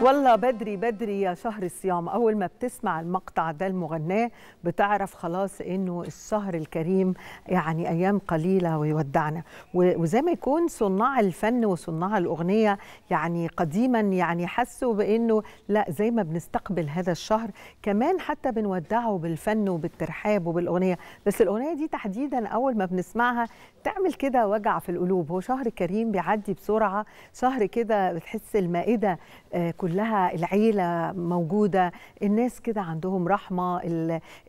والله بدري بدري يا شهر الصيام اول ما بتسمع المقطع ده المغناه بتعرف خلاص انه الشهر الكريم يعني ايام قليله ويودعنا وزي ما يكون صناع الفن وصناع الاغنيه يعني قديما يعني حسوا بانه لا زي ما بنستقبل هذا الشهر كمان حتى بنودعه بالفن وبالترحاب وبالاغنيه بس الاغنيه دي تحديدا اول ما بنسمعها تعمل كده وجع في القلوب هو شهر كريم بيعدي بسرعه شهر كده بتحس المائده آه، كل كلها العيله موجوده الناس كده عندهم رحمه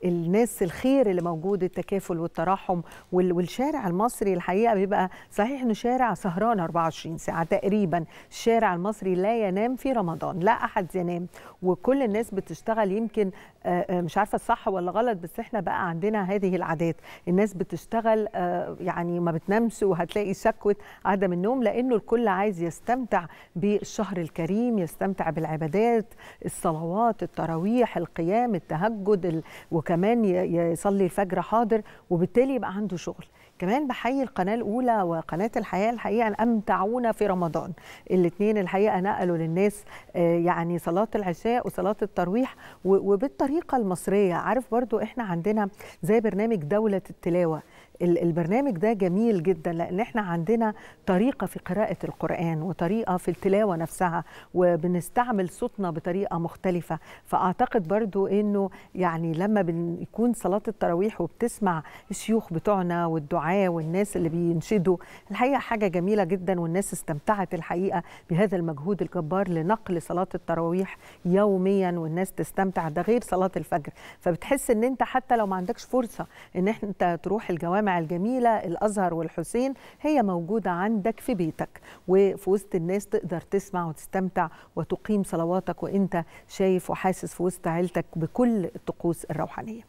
الناس الخير اللي موجود التكافل والتراحم والشارع المصري الحقيقه بيبقى صحيح انه شارع سهران 24 ساعه تقريبا الشارع المصري لا ينام في رمضان لا احد ينام وكل الناس بتشتغل يمكن آه، آه، مش عارفه الصح ولا غلط بس احنا بقى عندنا هذه العادات الناس بتشتغل آه، يعني ما بتنامش وهتلاقي شكوة عدم النوم لانه الكل عايز يستمتع بالشهر الكريم يستمتع بالعبادات الصلوات التراويح القيام التهجد وكمان يصلي الفجر حاضر وبالتالي يبقى عنده شغل كمان بحيي القناه الاولى وقناه الحياه الحقيقه امتعونا في رمضان الاثنين الحقيقه نقلوا للناس آه، يعني صلاه العشاء وصلاه الترويح وبالطريقه المصريه عارف برضو احنا عندنا زي برنامج دوله التلاوه البرنامج ده جميل جدا لان احنا عندنا طريقه في قراءه القران وطريقه في التلاوه نفسها وبنستعمل صوتنا بطريقه مختلفه فاعتقد برضو انه يعني لما بنكون صلاه التراويح وبتسمع الشيوخ بتوعنا والدعاه والناس اللي بينشدوا الحقيقه حاجه جميله جدا والناس استمتعت الحقيقه بهذا المجهود الجبار لنقل صلاه التراويح يوميا والناس تستمتع ده غير صلاه الفجر فبتحس ان انت حتى لو ما عندكش فرصه ان انت تروح الجوامع الجميلة الأزهر والحسين هي موجودة عندك في بيتك وفي وسط الناس تقدر تسمع وتستمتع وتقيم صلواتك وإنت شايف وحاسس في وسط عيلتك بكل الطقوس الروحانية